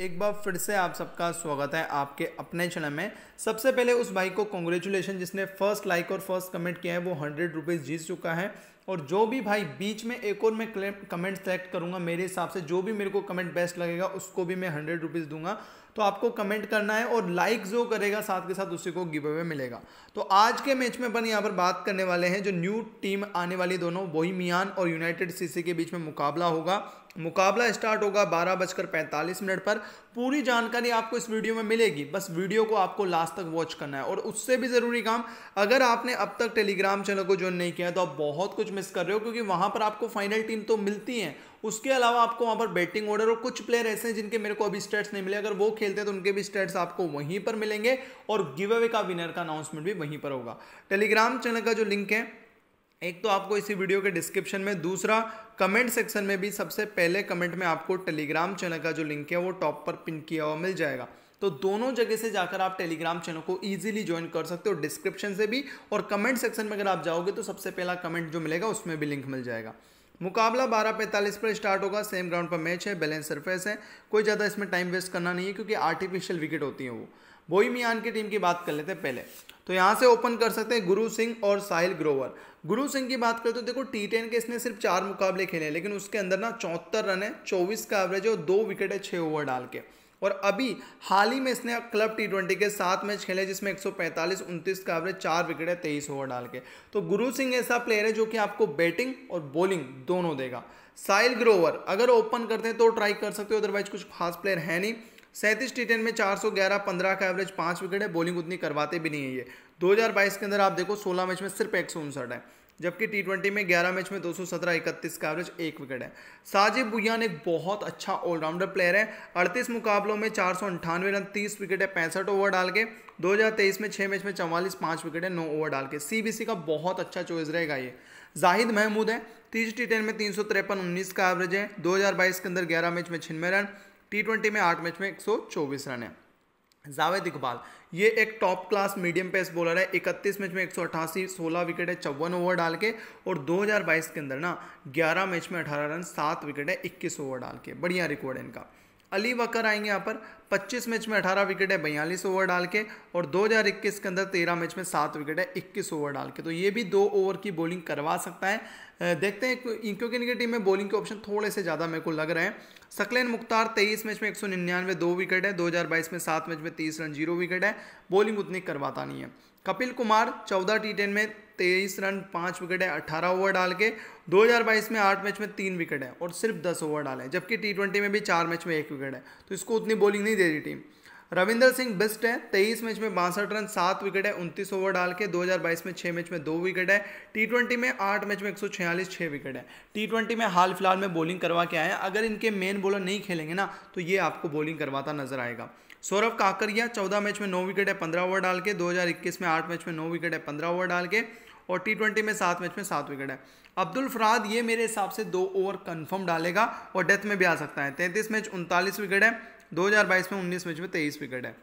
एक बार फिर से आप सबका स्वागत है आपके अपने चैनल में सबसे पहले उस भाई को कॉन्ग्रेचुलेशन जिसने फर्स्ट लाइक और फर्स्ट कमेंट किया है वो हंड्रेड रुपीज़ जीत चुका है और जो भी भाई बीच में एक और मैं कमेंट सेलेक्ट करूंगा मेरे हिसाब से जो भी मेरे को कमेंट बेस्ट लगेगा उसको भी मैं हंड्रेड रुपीज़ दूंगा तो आपको कमेंट करना है और लाइक जो करेगा साथ के साथ उसी को गिव अवे मिलेगा तो आज के मैच में अपन यहाँ पर बात करने वाले हैं जो न्यू टीम आने वाली दोनों वही मियान और यूनाइटेड सीसी के बीच में मुकाबला होगा मुकाबला स्टार्ट होगा बारह बजकर पैंतालीस मिनट पर पूरी जानकारी आपको इस वीडियो में मिलेगी बस वीडियो को आपको लास्ट तक वॉच करना है और उससे भी ज़रूरी काम अगर आपने अब तक टेलीग्राम चैनल को ज्वाइन नहीं किया तो आप बहुत कुछ मिस कर रहे हो क्योंकि वहाँ पर आपको फाइनल टीम तो मिलती है उसके अलावा आपको वहां पर बैटिंग ऑर्डर और कुछ प्लेयर ऐसे हैं जिनके मेरे को अभी स्टेट्स नहीं मिले अगर वो खेलते हैं तो उनके भी स्टेट्स आपको वहीं पर मिलेंगे और गिव अवे का विनर का अनाउंसमेंट भी वहीं पर होगा टेलीग्राम चैनल का जो लिंक है एक तो आपको इसी वीडियो के डिस्क्रिप्शन में दूसरा कमेंट सेक्शन में भी सबसे पहले कमेंट में आपको टेलीग्राम चैनल का जो लिंक है वो टॉप पर पिन किया हुआ मिल जाएगा तो दोनों जगह से जाकर आप टेलीग्राम चैनल को ईजिली ज्वाइन कर सकते हो डिस्क्रिप्शन से भी और कमेंट सेक्शन में अगर आप जाओगे तो सबसे पहला कमेंट जो मिलेगा उसमें भी लिंक मिल जाएगा मुकाबला बारह पैंतालीस पर स्टार्ट होगा सेम ग्राउंड पर मैच है बैलेंस सरफेस है कोई ज़्यादा इसमें टाइम वेस्ट करना नहीं है क्योंकि आर्टिफिशियल विकेट होती हैं वो बोई मियान की टीम की बात कर लेते हैं पहले तो यहाँ से ओपन कर सकते हैं गुरु सिंह और साहिल ग्रोवर गुरु सिंह की बात करें तो देखो टी टेन के इसने सिर्फ चार मुकाबले खेले लेकिन उसके अंदर ना चौहत्तर रन है चौबीस का एवरेज है और दो विकेट है छः ओवर डाल के और अभी हाल ही में इसने क्लब टी ट्वेंटी के सात मैच खेले जिसमें एक सौ पैंतालीस उनतीस का एवरेज चार विकेट है तेईस ओवर डाल के तो गुरु सिंह ऐसा प्लेयर है जो कि आपको बैटिंग और बॉलिंग दोनों देगा साइल ग्रोवर अगर ओपन करते हैं तो ट्राई कर सकते हो अदरवाइज कुछ खास प्लेयर है नहीं सैंतीस टी टेन में ग्यारह पंद्रह का एवरेज पाँच विकेट है बॉलिंग उतनी करवाते भी नहीं है ये बाईस के अंदर आप देखो सोलह मैच में सिर्फ एक है जबकि टी ट्वेंटी में 11 मैच में 217 इकतीस का एवरेज एक विकेट है साजिब बुयान एक बहुत अच्छा ऑलराउंडर प्लेयर है 38 मुकाबलों में चार सौ रन तीस विकेट है पैंसठ ओवर डाल के 2023 में छः मैच में चवालीस पाँच विकेट है नौ ओवर डाल के सी का बहुत अच्छा चॉइस रहेगा ये जाहिद महमूद है तीस टी टेन में तीन सौ तिरपन उन्नीस का एवरेज है बाईस के अंदर ग्यारह मैच में छिन्नवे रन टी ट्वेंटी में आठ मैच में चौबीस रन है जावेद इकबाल ये एक top class medium pace bowler है 31 मैच में एक सौ अठासी सोलह विकेट है चौवन ओवर डाल के और 2022 के अंदर ना 11 मैच में 18 रन सात विकेट है 21 ओवर डाल के बढ़िया रिकॉर्ड है इनका अली वकर आएंगे यहाँ पर 25 मैच में 18 विकेट है बयालीस ओवर डाल के और 2021 के अंदर 13 मैच में सात विकेट है 21 ओवर डाल के तो ये भी दो ओवर की बॉलिंग करवा सकता है देखते हैं क्योंकि इनकी टीम में बॉलिंग के ऑप्शन थोड़े से ज़्यादा मेरे को लग रहे हैं सकलेन मुख्तार तेईस मैच में एक सौ निन्यानवे दो विकेट है 2022 में सात मैच में तीस रन जीरो विकेट है बॉलिंग उतनी करवाता नहीं है कपिल कुमार चौदह टी टेन में तेईस रन पाँच विकेट है अट्ठारह ओवर डाल के 2022 में आठ मैच में तीन विकेट है और सिर्फ दस ओवर डाले जबकि टी ट्वेंटी में भी चार मैच में एक विकेट है तो इसको उतनी बॉलिंग नहीं दे रही टीम रविंदर सिंह बेस्ट है तेईस मैच में बासठ रन सात विकेट है उनतीस ओवर डाल के 2022 में छः मैच में दो विकेट है टी ट्वेंटी में आठ मैच में एक सौ छियालीस छः विकेट है टी ट्वेंटी में हाल फिलहाल में बॉलिंग करवा के आए हैं अगर इनके मेन बॉलर नहीं खेलेंगे ना तो ये आपको बॉलिंग करवाता नजर आएगा सौरभ काकरिया चौदह मैच में नौ विकेट है पंद्रह ओवर डाल के दो में आठ मैच में नौ विकेट है पंद्रह ओवर डाल के और टी ट्वेंटी में सात मैच में सात विकेट है अब्दुल फराद ये मेरे हिसाब से दो ओवर कंफर्म डालेगा और डेथ में भी आ सकता है तैंतीस मैच उनतालीस विकेट है 2022 में 19 मैच में 23 विकेट है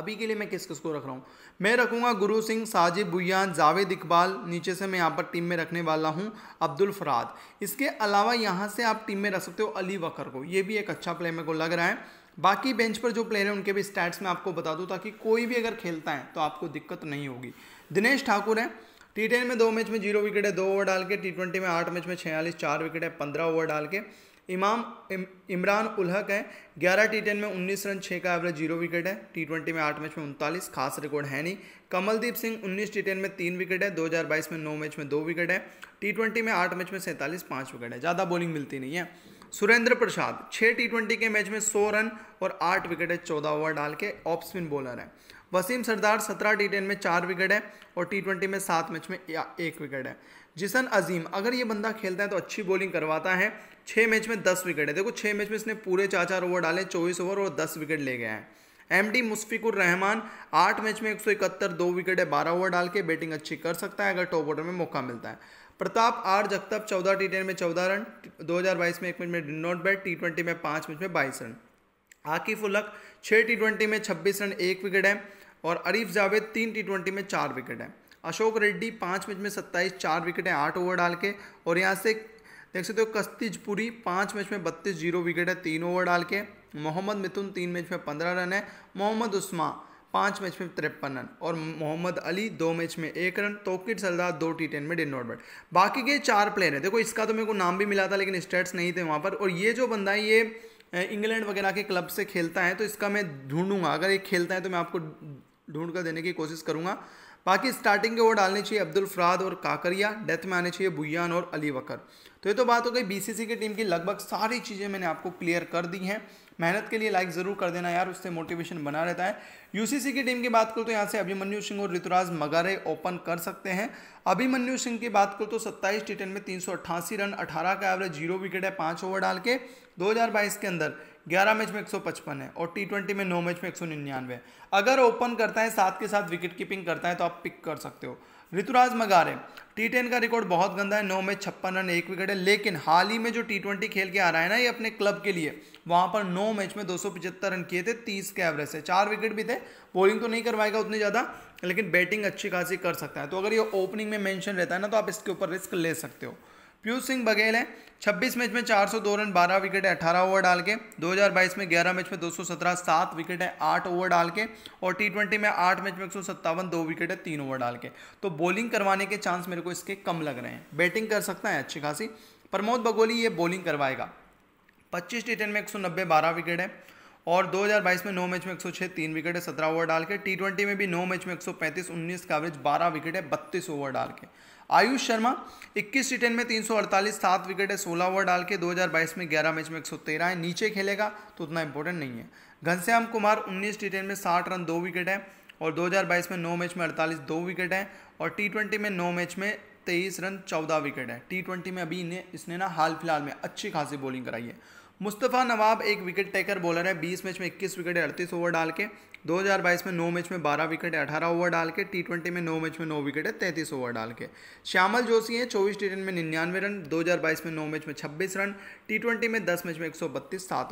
अभी के लिए मैं किस किस को रख रहा हूँ मैं रखूँगा गुरु सिंह साजिब भुयान जावेद इकबाल नीचे से मैं यहाँ पर टीम में रखने वाला हूँ अब्दुल फराद इसके अलावा यहाँ से आप टीम में रख सकते हो अली वकर को ये भी एक अच्छा प्लेयर मेरे को लग रहा है बाकी बेंच पर जो प्लेयर हैं उनके भी स्टैट्स मैं आपको बता दूँ ताकि कोई भी अगर खेलता है तो आपको दिक्कत नहीं होगी दिनेश ठाकुर है टी टेन में दो मैच में जीरो विकेट है दो ओवर डाल के टी ट्वेंटी में आठ मैच में छियालीस चार विकेट है पंद्रह ओवर डाल के इमाम इम, इमरान उलहक है ग्यारह टी टेन में उन्नीस रन छः का एवरेज जीरो विकेट है टी ट्वेंटी में आठ मैच में उनतालीस खास रिकॉर्ड है नहीं कमलदीप सिंह उन्नीस टी टेन में तीन विकेट है दो हज़ार बाईस में नौ मैच में दो विकेट है टी ट्वेंटी में आठ मैच में सैंतालीस पाँच विकेट है ज़्यादा बॉलिंग मिलती नहीं है सुरेंद्र प्रसाद छः टी ट्वेंटी के मैच में सौ रन और आठ विकेट है चौदह ओवर डाल के ऑफ स्पिन बॉलर है वसीम सरदार सत्रह टी टेन में चार विकेट है और टी ट्वेंटी में सात मैच में एक विकेट है जिसन अजीम अगर ये बंदा खेलता है तो अच्छी बॉलिंग करवाता है छः मैच में दस विकेट है देखो छः मैच में इसने पूरे चार चार ओवर डाले चौबीस ओवर और दस विकेट ले गया है एम डी मुस्फिकुर रहमान आठ मैच में एक सौ इकहत्तर दो विकेट है बारह ओवर डाल के बैटिंग अच्छी कर सकता है अगर टॉप ऑर्डर में मौका मिलता है प्रताप आर जगतप चौदह टी टेन में चौदह रन दो में एक मैच में डिन नॉट बैट टी ट्वेंटी में पाँच मैच में बाईस रन आकिफ उलक छः टी ट्वेंटी में छब्बीस रन एक विकेट है और अरीफ जावेद तीन टी ट्वेंटी में चार विकेट है अशोक रेड्डी पाँच मैच में सत्ताईस चार विकेटें आठ ओवर डाल के और यहाँ से देख सकते हो कस्तिजपुरी पाँच मैच में बत्तीस जीरो विकेट है तीन ओवर डाल के मोहम्मद मिथुन तीन मैच में पंद्रह रन है मोहम्मद उस्मा पाँच मैच में तिरपन रन और मोहम्मद अली दो मैच में एक रन तोकिट सरदार दो टी टेन में डिन नॉट बैट बाकी के चार प्लेयर हैं देखो इसका तो मेरे को नाम भी मिला था लेकिन स्टेट्स नहीं थे वहाँ पर और ये जो बंदा है ये इंग्लैंड वगैरह के क्लब से खेलता है तो इसका मैं ढूंढूंगा अगर ये खेलता है तो मैं आपको ढूंढ कर देने की कोशिश करूँगा बाकी स्टार्टिंग के वो डालने चाहिए अब्दुल फराद और काकरिया डेथ में आने चाहिए बुयान और अली वकर तो ये तो बात हो गई बीसीसी की टीम की लगभग सारी चीज़ें मैंने आपको क्लियर कर दी हैं मेहनत के लिए लाइक ज़रूर कर देना यार उससे मोटिवेशन बना रहता है यूसीसी की टीम की बात करो तो यहाँ से अभिमन्यु सिंह और ऋतुराज मगारे ओपन कर सकते हैं अभिमन्यु सिंह की बात करो तो 27 टी में तीन रन 18 का एवरेज जीरो विकेट है पाँच ओवर डाल के दो के अंदर ग्यारह मैच में पचपन है और टी में नौ मैच में एक निन्यानवे अगर ओपन करता है साथ के साथ विकेट कीपिंग करता है तो आप पिक कर सकते हो ऋतुराज मगारे टी टेन का रिकॉर्ड बहुत गंदा है नौ मैच छप्पन रन एक विकेट है लेकिन हाल ही में जो टी ट्वेंटी खेल के आ रहा है ना ये अपने क्लब के लिए वहाँ पर नौ मैच में दो रन किए थे तीस के एवरेज से चार विकेट भी थे बॉलिंग तो नहीं करवाएगा उतनी ज़्यादा लेकिन बैटिंग अच्छी खासी कर सकता है तो अगर ये ओपनिंग में मैंशन रहता है ना तो आप इसके ऊपर रिस्क ले सकते हो पीयूष सिंह बघेल हैं 26 मैच में 402 रन 12 विकेट है 18 ओवर डाल के 2022 में 11 मैच में 217 सात विकेट है 8 ओवर डाल के और टी में 8 मैच में एक दो विकेट है तीन ओवर डाल के तो बॉलिंग करवाने के चांस मेरे को इसके कम लग रहे हैं बैटिंग कर सकता है अच्छी खासी प्रमोद बगोली ये बॉलिंग करवाएगा पच्चीस टी में एक सौ नब्बे बारह विकेट है और 2022 में नौ मैच में एक सौ छः तीन विकेट है सत्रह ओवर डाल के टी ट्वेंटी में भी नौ मैच में एक सौ पैंतीस उन्नीस का एवरेज बारह विकेट है बत्तीस ओवर डाल के आयुष शर्मा इक्कीस टी टेन में तीन सौ अड़तालीस सात विकेट है सोलह ओवर डाल के 2022 में ग्यारह मैच में एक सौ तेरह है नीचे खेलेगा तो उतना इंपॉर्टेंट नहीं है घनश्याम कुमार उन्नीस टी टेन में साठ रन दो विकेट है और दो में नौ मैच में अड़तालीस दो विकेट हैं और टी ट्वेंटी में नौ मैच में तेईस रन चौदह विकेट है टी ट्वेंटी में अभी इन्हें इसने ना हाल फिलहाल में अच्छी खासी बॉलिंग कराई है मुस्तफ़ा नवाब एक विकेट टेकर बॉलर है 20 मैच में 21 विकेट अड़तीस ओवर डाल के 2022 में 9 मैच में 12 विकेट 18 ओवर डाल के टी में 9 मैच में 9 विकेट है 33 ओवर डाल के श्यामल जोशी हैं 24 टी में निन्यानवे रन 2022 में 9 मैच में 26 रन टी में 10 मैच में एक सौ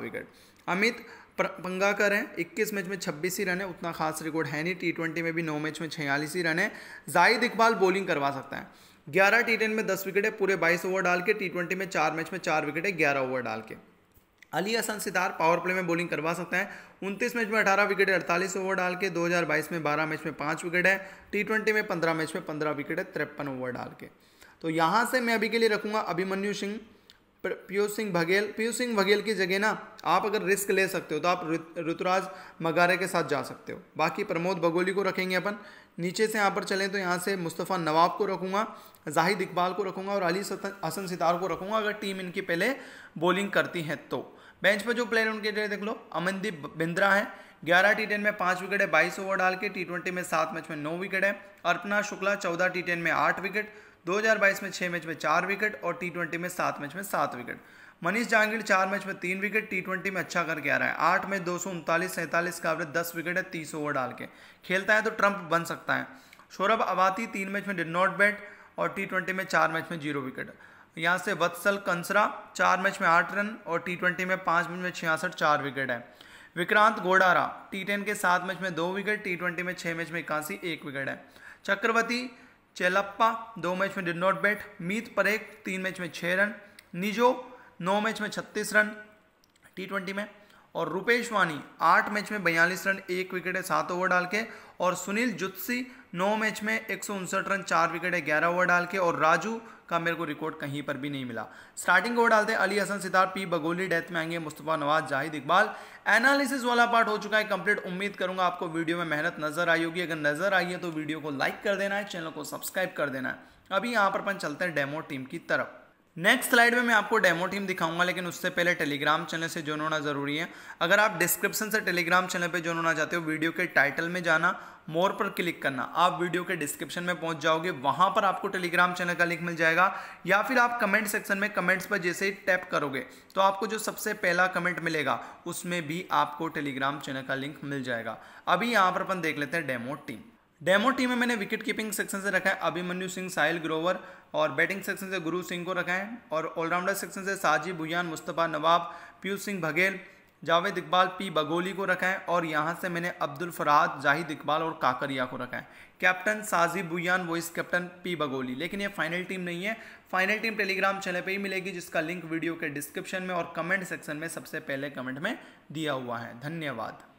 विकेट अमित पंगाकर हैं 21 मैच में 26 ही रन है उतना खास रिकॉर्ड है नहीं टी में भी 9 मैच में छियालीस ही रन है जाहिद इकबाल बॉलिंग करवा सकता है ग्यारह टी में दस विकेट है पूरे बाईस ओवर डाल के टी में चार मैच में चार विकेट है ग्यारह ओवर डाल के अली हसन सितार पावर प्ले में बॉलिंग करवा सकते हैं उनतीस मैच में अठारह विकेट है अड़तालीस ओवर डाल के बाईस में बारह मैच में पाँच विकेट है टी ट्वेंटी में पंद्रह मैच में पंद्रह विकेट है तिरपन ओवर डाल के तो यहाँ से मैं अभी के लिए रखूँगा अभिमन्यु सिंह पीयूष सिंह बघेल पीयूष सिंह बघेल की जगह ना आप अगर रिस्क ले सकते हो तो आप ऋतुराज मगारे के साथ जा सकते हो बाकी प्रमोद बगोली को रखेंगे अपन नीचे से यहाँ पर चलें तो यहाँ से मुस्तफ़ा नवाब को रखूँगा जाहिद इकबाल को रखूँगा और अली हसन सितार को रखूँगा अगर टीम इनकी पहले बॉलिंग करती है तो बेंच पर जो प्लेयर उनके देख लो अमनदीप बिंद्रा है ग्यारह टी टेन में पांच विकेट है बाईस ओवर डाल के टी ट्वेंटी में सात मैच में नौ विकेट है अर्पना शुक्ला चौदह टी टेन में आठ विकेट 2022 में छह मैच में चार विकेट और टी ट्वेंटी में सात मैच में सात विकेट मनीष जांगिड़ चार मैच में तीन विकेट टी ट्वेंटी में अच्छा करके आ रहा है आठ में दो सौ उनतालीस सैंतालीस का एवरेज दस विकेट है तीस ओवर डाल के खेलता है तो ट्रंप बन सकता है सौरभ अवाती तीन मैच में डिड नॉट बैट और टी ट्वेंटी में चार मैच में जीरो विकेट यहाँ से वत्सल कंसरा चार मैच में आठ रन और टी ट्वेंटी में पाँच मैच में छियासठ चार विकेट है विक्रांत गोडारा टी टेन के सात मैच में दो विकेट टी ट्वेंटी में छः मैच में इक्यासी एक विकेट है चक्रवर्ती चेलप्पा दो मैच में डिड नॉट बैट मीत परेख तीन मैच में छः रन निजो नौ मैच में छत्तीस रन टी ट्वेंटी में और रुपेश वानी आठ मैच में बयालीस रन एक विकेट है सात ओवर डाल के और सुनील जुत्सी नौ मैच में एक रन चार विकेट है ग्यारह ओवर डाल के और राजू का मेरे को रिकॉर्ड कहीं पर भी नहीं मिला स्टार्टिंग ओवर डालते अली हसन सितार पी बगोली डेथ में आएंगे मुस्तफ़ा नवाज जाहिद इकबाल एनालिसिस वाला पार्ट हो चुका है कंप्लीट उम्मीद करूंगा आपको वीडियो में मेहनत नजर आई होगी अगर नजर आई है तो वीडियो को लाइक कर देना है चैनल को सब्सक्राइब कर देना है अभी यहाँ पर अपन चलते हैं डेमो टीम की तरफ नेक्स्ट स्लाइड में मैं आपको डेमो टीम दिखाऊंगा लेकिन उससे पहले टेलीग्राम चैनल से ज्वाइन होना ज़रूरी है अगर आप डिस्क्रिप्शन से टेलीग्राम चैनल पे ज्वाइन होना चाहते हो वीडियो के टाइटल में जाना मोर पर क्लिक करना आप वीडियो के डिस्क्रिप्शन में पहुंच जाओगे वहां पर आपको टेलीग्राम चैनल का लिंक मिल जाएगा या फिर आप कमेंट सेक्शन में कमेंट्स पर जैसे ही टैप करोगे तो आपको जो सबसे पहला कमेंट मिलेगा उसमें भी आपको टेलीग्राम चैनल का लिंक मिल जाएगा अभी यहाँ पर अपन देख लेते हैं डेमो टीम डेमो टीम में मैंने विकेट कीपिंग सेक्शन से रखा है अभिमन्यु सिंह साहिल ग्रोवर और बैटिंग सेक्शन से गुरु सिंह को रखा है और ऑलराउंडर सेक्शन से साजी भुयान मुस्तफ़ा नवाब पीयूष सिंह बघेल जावेद इकबाल पी बगोली को रखा है और यहाँ से मैंने अब्दुल फराद जाहिद इकबाल और काकरिया को रखा है captain Sajib Bhuyan vice captain P Bagoli लेकिन ये फाइनल टीम नहीं है फाइनल टीम टेलीग्राम चैनल पे ही मिलेगी जिसका लिंक वीडियो के डिस्क्रिप्शन में और कमेंट सेक्शन में सबसे पहले कमेंट में दिया हुआ है धन्यवाद